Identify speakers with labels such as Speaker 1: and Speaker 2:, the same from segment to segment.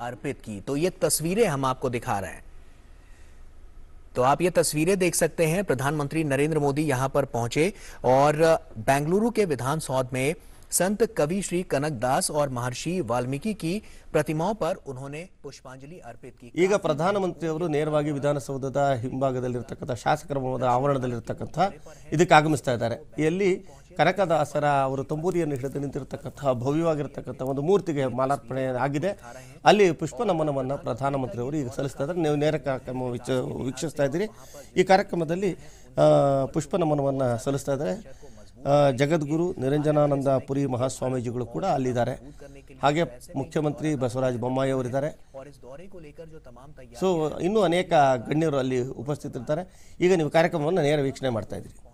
Speaker 1: अर्पित की तो ये तस्वीरें हम आपको दिखा रहे हैं तो आप ये तस्वीरें देख सकते हैं प्रधानमंत्री नरेंद्र मोदी यहां पर पहुंचे और बेंगलुरु के विधान सौध में ಸಂತ ಕವಿ ಶ್ರೀ ಕನಕದಾಸ್ और ಮಹರ್ಷಿ ವಾಲ್ಮೀಕಿ की ಪ್ರತಿಮಾ ಪರ್ ಪುಷ್ಪಾಂಜಲಿ पुष्पांजलि अर्पित ಈಗ
Speaker 2: ಪ್ರಧಾನಮಂತ್ರಿಯವರು ನೇರವಾಗಿ ವಿಧಾನಸೌಧದ ಹಿಂಭಾಗದಲ್ಲಿರ್ತಕ್ಕಂಥ ಶಾಸಕರ ಭವನದ ಆವರಣದಲ್ಲಿರ್ತಕ್ಕಂಥ ಇದಕ್ಕೆ ಆಗಮಿಸ್ತಾ ಇದ್ದಾರೆ ಇಲ್ಲಿ ಕನಕದಾಸರ ಅವರು ತಂಬೂರಿಯನ್ನು ಹಿಡಿದು ನಿಂತಿರತಕ್ಕಂತಹ ಭವ್ಯವಾಗಿರ್ತಕ್ಕಂಥ ಒಂದು ಮೂರ್ತಿಗೆ ಮಾಲಾರ್ಪಣೆ ಆಗಿದೆ ಅಲ್ಲಿ ಪುಷ್ಪ ನಮನವನ್ನು ಪ್ರಧಾನಮಂತ್ರಿಯವರು ಈಗ ಸಲ್ಲಿಸ್ತಾ ಇದ್ದಾರೆ ನೀವು ನೇರ ಕಾರ್ಯಕ್ರಮ ವೀಕ್ಷಿಸ್ತಾ ಇದ್ದೀರಿ ಈ ಕಾರ್ಯಕ್ರಮದಲ್ಲಿ ಪುಷ್ಪ ನಮನವನ್ನು ಸಲ್ಲಿಸ್ತಾ ಇದ್ದಾರೆ ಜಗದ್ಗುರು ನಿರಂಜನಾನಂದ ಪುರಿ ಮಹಾಸ್ವಾಮಿಜಿಗಳು ಕೂಡ ಅಲ್ಲಿ ಇದ್ದಾರೆ ಹಾಗೆ ಮುಖ್ಯಮಂತ್ರಿ ಬಸವರಾಜ ಬೊಮ್ಮಾಯಿ ಅವರು ಇದ್ದಾರೆ ಇನ್ನು ಅನೇಕ ಗಣ್ಯರು ಅಲ್ಲಿ ಉಪಸ್ಥಿತಿ ಇರ್ತಾರೆ ಈಗ ನೀವು ಕಾರ್ಯಕ್ರಮವನ್ನು ನೇರ ವೀಕ್ಷಣೆ ಮಾಡುತ್ತಿದಿರಿ ಸೋ ಇನ್ನು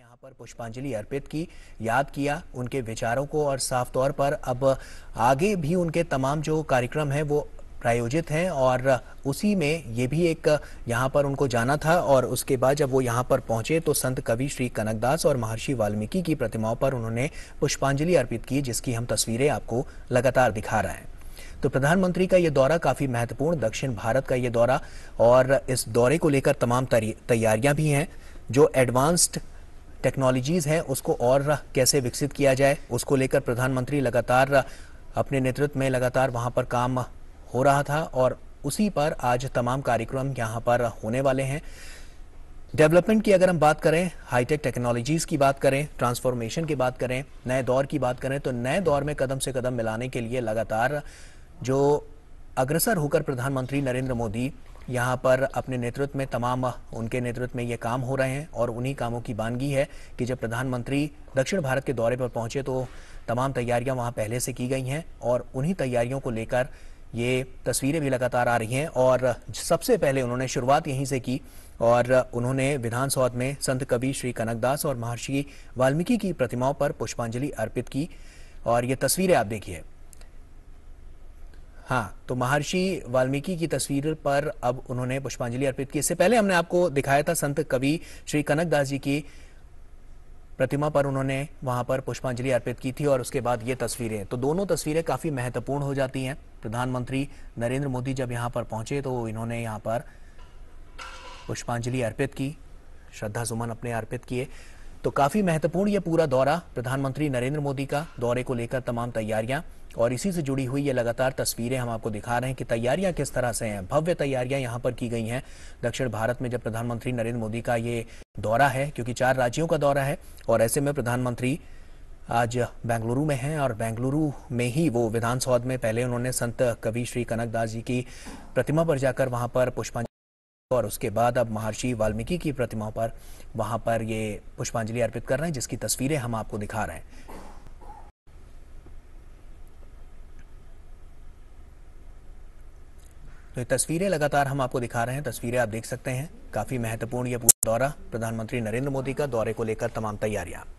Speaker 2: ಅನೇಕ ಗಣ್ಯರು ಅಲ್ಲಿ ಉಪಸ್ಥಿತಿ ಇರ್ತಾರೆ
Speaker 1: ಈಗ ನೀವು ಕಾರ್ಯಕ್ರಮವನ್ನು ನೇರ ವೀಕ್ಷಣೆ ಮಾಡುತ್ತಿದಿರಿ प्रायोजित हैं और उसी में ये भी एक यहाँ पर उनको जाना था और उसके बाद जब वो यहाँ पर पहुँचे तो संत कवि श्री कनकदास और महर्षि वाल्मीकि की प्रतिमाओं पर उन्होंने पुष्पांजलि अर्पित की जिसकी हम तस्वीरें आपको लगातार दिखा रहे हैं तो प्रधानमंत्री का ये दौरा काफ़ी महत्वपूर्ण दक्षिण भारत का ये दौरा और इस दौरे को लेकर तमाम तैयारियाँ भी हैं जो एडवांस्ड टेक्नोलॉजीज़ हैं उसको और कैसे विकसित किया जाए उसको लेकर प्रधानमंत्री लगातार अपने नेतृत्व में लगातार वहाँ पर काम हो रहा था और उसी पर आज तमाम कार्यक्रम यहाँ पर होने वाले हैं डेवलपमेंट की अगर हम बात करें हाईटेक टेक्नोलॉजीज की बात करें ट्रांसफॉर्मेशन की बात करें नए दौर की बात करें तो नए दौर में कदम से कदम मिलाने के लिए लगातार जो अग्रसर होकर प्रधानमंत्री नरेंद्र मोदी यहाँ पर अपने नेतृत्व में तमाम उनके नेतृत्व में ये काम हो रहे हैं और उन्हीं कामों की बानगी है कि जब प्रधानमंत्री दक्षिण भारत के दौरे पर पहुंचे तो तमाम तैयारियां वहाँ पहले से की गई हैं और उन्हीं तैयारियों को लेकर ये तस्वीरें भी लगातार आ रही हैं और सबसे पहले उन्होंने शुरुआत यहीं से की और उन्होंने विधान में संत कवि श्री कनकदास और महर्षि वाल्मीकि की प्रतिमाओं पर पुष्पांजलि अर्पित की और ये तस्वीरें आप देखिए हाँ तो महर्षि वाल्मीकि की तस्वीर पर अब उन्होंने पुष्पांजलि अर्पित की इससे पहले हमने आपको दिखाया था संत कवि श्री कनकदास जी की प्रतिमा पर उन्होंने वहां पर पुष्पांजलि अर्पित की थी और उसके बाद ये तस्वीरें तो दोनों तस्वीरें काफ़ी महत्वपूर्ण हो जाती हैं प्रधानमंत्री नरेंद्र मोदी जब यहां पर पहुंचे तो इन्होंने यहाँ पर पुष्पांजलि अर्पित की श्रद्धा सुमन अपने अर्पित किए तो काफ़ी महत्वपूर्ण ये पूरा दौरा प्रधानमंत्री नरेंद्र मोदी का दौरे को लेकर तमाम तैयारियां और इसी से जुड़ी हुई ये लगातार तस्वीरें हम आपको दिखा रहे हैं कि तैयारियां किस तरह से हैं भव्य तैयारियां यहां पर की गई हैं दक्षिण भारत में जब प्रधानमंत्री नरेंद्र मोदी का ये दौरा है क्योंकि चार राज्यों का दौरा है और ऐसे में प्रधानमंत्री आज बेंगलुरु में हैं और बेंगलुरु में ही वो विधान में पहले उन्होंने संत कवि श्री कनकदास जी की प्रतिमा पर जाकर वहां पर पुष्पांजलि और उसके बाद अब महर्षि वाल्मीकि की प्रतिमा पर वहां पर ये पुष्पांजलि अर्पित कर रहे हैं जिसकी तस्वीरें हम आपको दिखा रहे हैं तो ये तस्वीरें लगातार हम आपको दिखा रहे हैं तस्वीरें आप देख सकते हैं काफ़ी महत्वपूर्ण यह पूरा दौरा प्रधानमंत्री नरेंद्र मोदी का दौरे को लेकर तमाम तैयारियां